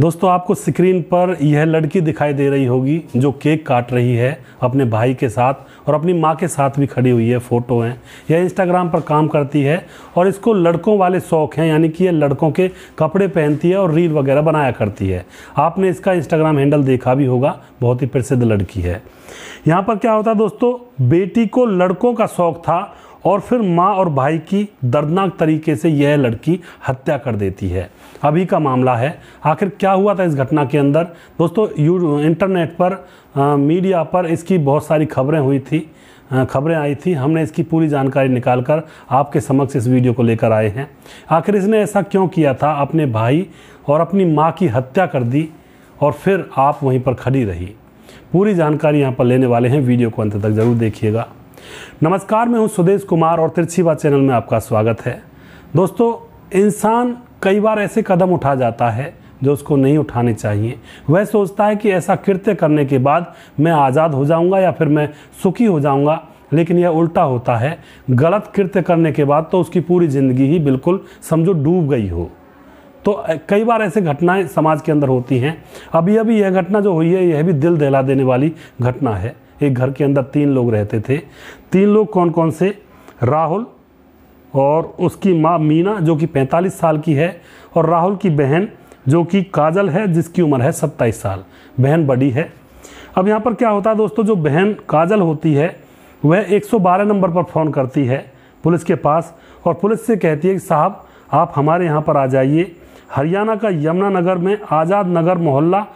दोस्तों आपको स्क्रीन पर यह लड़की दिखाई दे रही होगी जो केक काट रही है अपने भाई के साथ और अपनी माँ के साथ भी खड़ी हुई है फ़ोटो हैं यह इंस्टाग्राम पर काम करती है और इसको लड़कों वाले शौक़ हैं यानी कि यह लड़कों के कपड़े पहनती है और रील वगैरह बनाया करती है आपने इसका इंस्टाग्राम हैंडल देखा भी होगा बहुत ही प्रसिद्ध लड़की है यहाँ पर क्या होता है दोस्तों बेटी को लड़कों का शौक़ था और फिर माँ और भाई की दर्दनाक तरीके से यह लड़की हत्या कर देती है अभी का मामला है आखिर क्या हुआ था इस घटना के अंदर दोस्तों यू इंटरनेट पर आ, मीडिया पर इसकी बहुत सारी खबरें हुई थी खबरें आई थी हमने इसकी पूरी जानकारी निकालकर आपके समक्ष इस वीडियो को लेकर आए हैं आखिर इसने ऐसा क्यों किया था अपने भाई और अपनी माँ की हत्या कर दी और फिर आप वहीं पर खड़ी रही पूरी जानकारी यहाँ पर लेने वाले हैं वीडियो को अंत तक ज़रूर देखिएगा नमस्कार मैं हूं सुदेश कुमार और तिरछी बात चैनल में आपका स्वागत है दोस्तों इंसान कई बार ऐसे कदम उठा जाता है जो उसको नहीं उठाने चाहिए वह सोचता है कि ऐसा कृत्य करने के बाद मैं आज़ाद हो जाऊंगा या फिर मैं सुखी हो जाऊंगा लेकिन यह उल्टा होता है गलत कृत्य करने के बाद तो उसकी पूरी ज़िंदगी ही बिल्कुल समझो डूब गई हो तो कई बार ऐसे घटनाएं समाज के अंदर होती हैं अभी अभी यह घटना जो हुई है यह भी दिल दहला देने वाली घटना है एक घर के अंदर तीन लोग रहते थे तीन लोग कौन कौन से राहुल और उसकी माँ मीना जो कि 45 साल की है और राहुल की बहन जो कि काजल है जिसकी उम्र है सत्ताईस साल बहन बड़ी है अब यहाँ पर क्या होता है दोस्तों जो बहन काजल होती है वह 112 नंबर पर फ़ोन करती है पुलिस के पास और पुलिस से कहती है कि साहब आप हमारे यहाँ पर आ जाइए हरियाणा का यमुना नगर में आज़ाद नगर मोहल्ला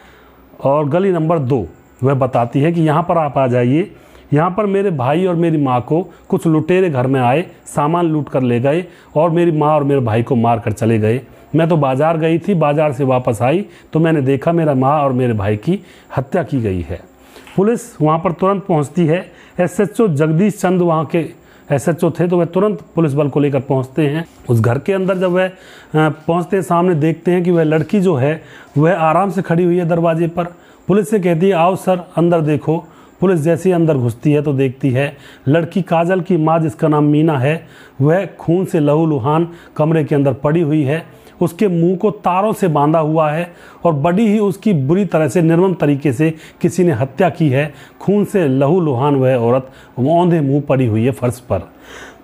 और गली नंबर दो वह बताती है कि यहाँ पर आप आ जाइए यहाँ पर मेरे भाई और मेरी माँ को कुछ लुटेरे घर में आए सामान लूट कर ले गए और मेरी माँ और मेरे भाई को मार कर चले गए मैं तो बाज़ार गई थी बाज़ार से वापस आई तो मैंने देखा मेरा माँ और मेरे भाई की हत्या की गई है पुलिस वहाँ पर तुरंत पहुँचती है ओ जगदीश चंद वहाँ के ओ थे तो वह तुरंत पुलिस बल को लेकर पहुँचते हैं उस घर के अंदर जब वह पहुँचते हैं सामने देखते हैं कि वह लड़की जो है वह आराम से खड़ी हुई है दरवाजे पर पुलिस से कहती है आओ सर अंदर देखो पुलिस जैसे ही अंदर घुसती है तो देखती है लड़की काजल की माँ जिसका नाम मीना है वह खून से लहूलुहान कमरे के अंदर पड़ी हुई है उसके मुंह को तारों से बांधा हुआ है और बड़ी ही उसकी बुरी तरह से निर्मम तरीके से किसी ने हत्या की है खून से लहू लुहान वह औरत औंधे मुंह पड़ी हुई है फर्श पर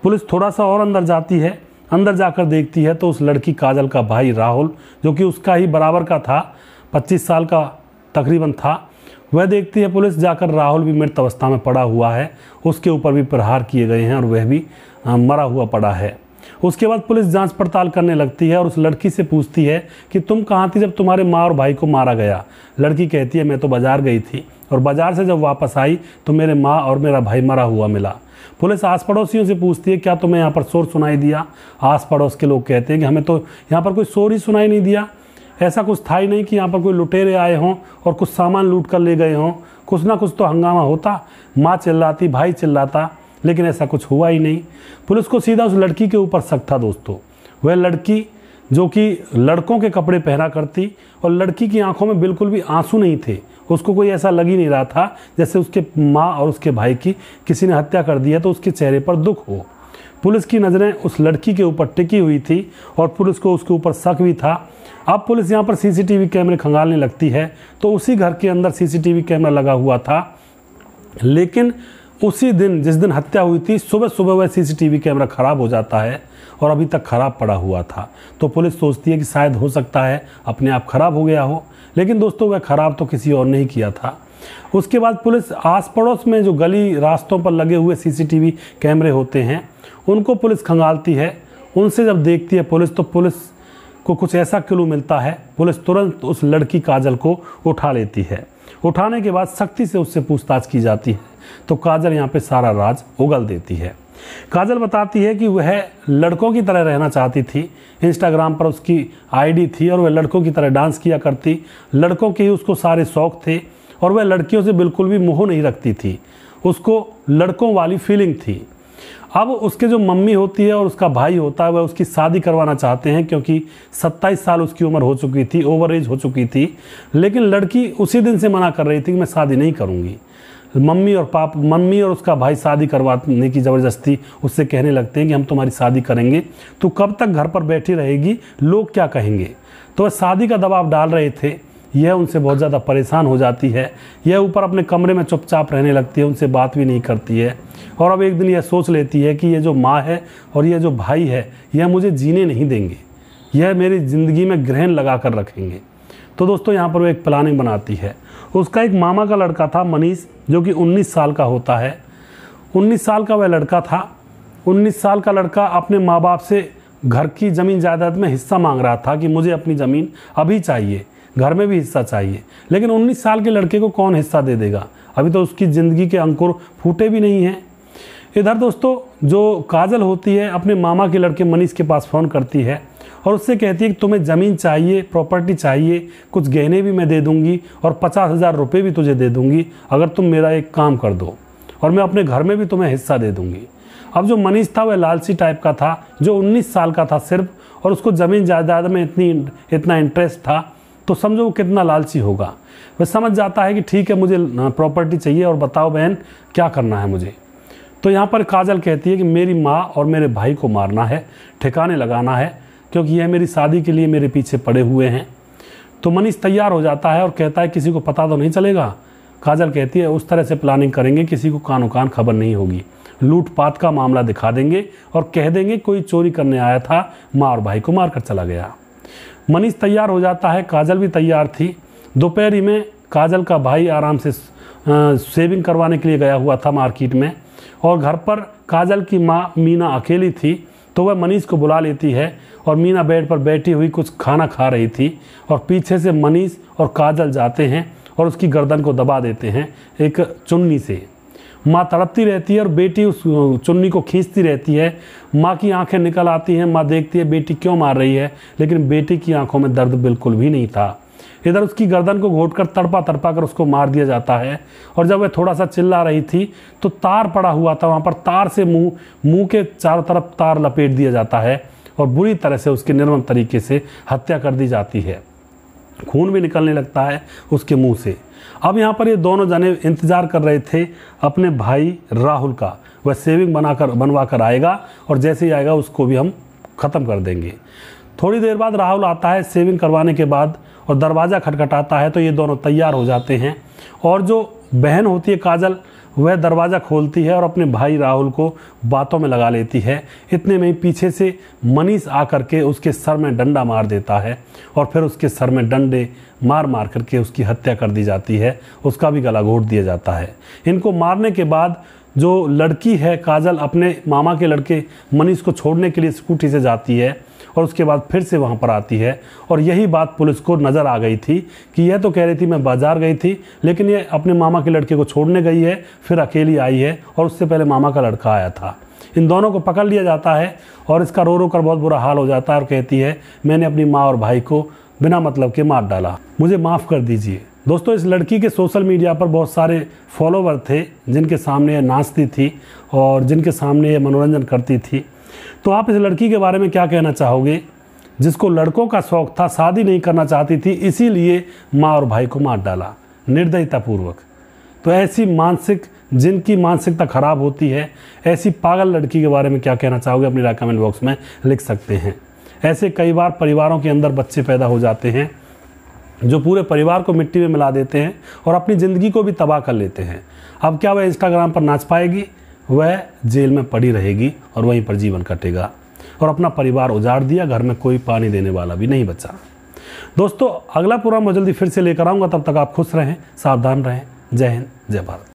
पुलिस थोड़ा सा और अंदर जाती है अंदर जाकर देखती है तो उस लड़की काजल का भाई राहुल जो कि उसका ही बराबर का था 25 साल का तकरीबन था वह देखती है पुलिस जाकर राहुल भी मृत अवस्था में पड़ा हुआ है उसके ऊपर भी प्रहार किए गए हैं और वह भी मरा हुआ पड़ा है उसके बाद पुलिस जांच पड़ताल करने लगती है और उस लड़की से पूछती है कि तुम कहाँ थी जब तुम्हारे माँ और भाई को मारा गया लड़की कहती है मैं तो बाज़ार गई थी और बाज़ार से जब वापस आई तो मेरे माँ और मेरा भाई मरा हुआ मिला पुलिस आस पड़ोसियों से पूछती है क्या तुम्हें यहाँ पर शोर सुनाई दिया आस पड़ोस के लोग कहते हैं कि हमें तो यहाँ पर कोई शोर ही सुनाई नहीं दिया ऐसा कुछ था ही नहीं कि यहाँ पर कोई लुटेरे आए हों और कुछ सामान लूट कर ले गए हों कुछ ना कुछ तो हंगामा होता माँ चिल्लाती भाई चिल्लाता लेकिन ऐसा कुछ हुआ ही नहीं पुलिस को सीधा उस लड़की के ऊपर शक था दोस्तों वह लड़की जो कि लड़कों के कपड़े पहना करती और लड़की की आंखों में बिल्कुल भी आंसू नहीं थे उसको कोई ऐसा लग ही नहीं रहा था जैसे उसके माँ और उसके भाई की किसी ने हत्या कर दिया तो उसके चेहरे पर दुख हो पुलिस की नज़रें उस लड़की के ऊपर टिकी हुई थी और पुलिस को उसके ऊपर शक भी था अब पुलिस यहाँ पर सीसीटीवी कैमरे खंगालने लगती है तो उसी घर के अंदर सीसीटीवी कैमरा लगा हुआ था लेकिन उसी दिन जिस दिन हत्या हुई थी सुबह सुबह वह सीसीटीवी कैमरा ख़राब हो जाता है और अभी तक ख़राब पड़ा हुआ था तो पुलिस सोचती है कि शायद हो सकता है अपने आप ख़राब हो गया हो लेकिन दोस्तों वह ख़राब तो किसी और नहीं किया था उसके बाद पुलिस आस पड़ोस में जो गली रास्तों पर लगे हुए सीसीटीवी कैमरे होते हैं उनको पुलिस खंगालती है उनसे जब देखती है पुलिस तो पुलिस को कुछ ऐसा क्लू मिलता है पुलिस तुरंत उस लड़की काजल को उठा लेती है उठाने के बाद सख्ती से उससे पूछताछ की जाती है तो काजल यहाँ पे सारा राज उगल देती है काजल बताती है कि वह लड़कों की तरह रहना चाहती थी इंस्टाग्राम पर उसकी आईडी थी और वह लड़कों की तरह डांस किया करती लड़कों के ही उसको सारे शौक थे और वह लड़कियों से बिल्कुल भी मुँह नहीं रखती थी उसको लड़कों वाली फीलिंग थी अब उसके जो मम्मी होती है और उसका भाई होता है वह उसकी शादी करवाना चाहते हैं क्योंकि 27 साल उसकी उम्र हो चुकी थी ओवर एज हो चुकी थी लेकिन लड़की उसी दिन से मना कर रही थी कि मैं शादी नहीं करूँगी मम्मी और पाप मम्मी और उसका भाई शादी करवाने की ज़बरदस्ती उससे कहने लगते हैं कि हम तुम्हारी शादी करेंगे तो कब तक घर पर बैठी रहेगी लोग क्या कहेंगे तो वह शादी का दबाव डाल रहे थे यह उनसे बहुत ज़्यादा परेशान हो जाती है यह ऊपर अपने कमरे में चुपचाप रहने लगती है उनसे बात भी नहीं करती है और अब एक दिन यह सोच लेती है कि यह जो माँ है और यह जो भाई है यह मुझे जीने नहीं देंगे यह मेरी ज़िंदगी में ग्रहण लगा कर रखेंगे तो दोस्तों यहाँ पर वो एक प्लानिंग बनाती है उसका एक मामा का लड़का था मनीष जो कि 19 साल का होता है 19 साल का वह लड़का था 19 साल का लड़का अपने माँ बाप से घर की ज़मीन जायदाद में हिस्सा मांग रहा था कि मुझे अपनी ज़मीन अभी चाहिए घर में भी हिस्सा चाहिए लेकिन 19 साल के लड़के को कौन हिस्सा दे देगा अभी तो उसकी ज़िंदगी के अंकुर फूटे भी नहीं हैं इधर दोस्तों जो काजल होती है अपने मामा के लड़के मनीष के पास फ़ोन करती है और उससे कहती है कि तुम्हें ज़मीन चाहिए प्रॉपर्टी चाहिए कुछ गहने भी मैं दे दूँगी और पचास हज़ार रुपये भी तुझे दे दूँगी अगर तुम मेरा एक काम कर दो और मैं अपने घर में भी तुम्हें हिस्सा दे दूँगी अब जो मनीष था वह लालची टाइप का था जो 19 साल का था सिर्फ और उसको ज़मीन जायदाद में इतनी इतना इंटरेस्ट था तो समझो वो कितना लालची होगा वह समझ जाता है कि ठीक है मुझे प्रॉपर्टी चाहिए और बताओ बहन क्या करना है मुझे तो यहाँ पर काजल कहती है कि मेरी माँ और मेरे भाई को मारना है ठिकाने लगाना है क्योंकि यह मेरी शादी के लिए मेरे पीछे पड़े हुए हैं तो मनीष तैयार हो जाता है और कहता है किसी को पता तो नहीं चलेगा काजल कहती है उस तरह से प्लानिंग करेंगे किसी को कानो कान खबर नहीं होगी लूटपाट का मामला दिखा देंगे और कह देंगे कोई चोरी करने आया था माँ और भाई को मारकर चला गया मनीष तैयार हो जाता है काजल भी तैयार थी दोपहर ही में काजल का भाई आराम से सेविंग करवाने के लिए गया हुआ था मार्केट में और घर पर काजल की माँ मीना अकेली थी तो वह मनीष को बुला लेती है और मीना बेड पर बैठी हुई कुछ खाना खा रही थी और पीछे से मनीष और काजल जाते हैं और उसकी गर्दन को दबा देते हैं एक चुन्नी से माँ तड़पती रहती है और बेटी उस चुन्नी को खींचती रहती है माँ की आंखें निकल आती हैं माँ देखती है बेटी क्यों मार रही है लेकिन बेटी की आंखों में दर्द बिल्कुल भी नहीं था इधर उसकी गर्दन को घोट कर तड़पा तड़पा कर उसको मार दिया जाता है और जब वह थोड़ा सा चिल्ला रही थी तो तार पड़ा हुआ था वहाँ पर तार से मुँह मुंह के चारों तरफ तार लपेट दिया जाता है और बुरी तरह से उसके निर्मम तरीके से हत्या कर दी जाती है खून भी निकलने लगता है उसके मुंह से अब यहाँ पर ये दोनों जने इंतज़ार कर रहे थे अपने भाई राहुल का वह सेविंग बनाकर बनवा कर आएगा और जैसे ही आएगा उसको भी हम ख़त्म कर देंगे थोड़ी देर बाद राहुल आता है सेविंग करवाने के बाद और दरवाज़ा खटखटाता है तो ये दोनों तैयार हो जाते हैं और जो बहन होती है काजल वह दरवाज़ा खोलती है और अपने भाई राहुल को बातों में लगा लेती है इतने में ही पीछे से मनीष आकर के उसके सर में डंडा मार देता है और फिर उसके सर में डंडे मार मार करके उसकी हत्या कर दी जाती है उसका भी गला घोट दिया जाता है इनको मारने के बाद जो लड़की है काजल अपने मामा के लड़के मनीष को छोड़ने के लिए स्कूटी से जाती है और उसके बाद फिर से वहाँ पर आती है और यही बात पुलिस को नज़र आ गई थी कि यह तो कह रही थी मैं बाज़ार गई थी लेकिन ये अपने मामा के लड़के को छोड़ने गई है फिर अकेली आई है और उससे पहले मामा का लड़का आया था इन दोनों को पकड़ लिया जाता है और इसका रो रो कर बहुत बुरा हाल हो जाता है और कहती है मैंने अपनी माँ और भाई को बिना मतलब के मार डाला मुझे माफ़ कर दीजिए दोस्तों इस लड़की के सोशल मीडिया पर बहुत सारे फॉलोवर थे जिनके सामने यह नाचती थी और जिनके सामने यह मनोरंजन करती थी तो आप इस लड़की के बारे में क्या कहना चाहोगे जिसको लड़कों का शौक था शादी नहीं करना चाहती थी इसीलिए माँ और भाई को मार डाला निर्दयतापूर्वक तो ऐसी मानसिक जिनकी मानसिकता खराब होती है ऐसी पागल लड़की के बारे में क्या कहना चाहोगे अपनी राय कमेंट बॉक्स में लिख सकते हैं ऐसे कई बार परिवारों के अंदर बच्चे पैदा हो जाते हैं जो पूरे परिवार को मिट्टी में मिला देते हैं और अपनी ज़िंदगी को भी तबाह कर लेते हैं अब क्या वह इंस्टाग्राम पर नाच पाएगी वह जेल में पड़ी रहेगी और वहीं पर जीवन कटेगा और अपना परिवार उजाड़ दिया घर में कोई पानी देने वाला भी नहीं बचा दोस्तों अगला पूरा मैं जल्दी फिर से लेकर आऊँगा तब तक आप खुश रहें सावधान रहें जय हिंद जय भारत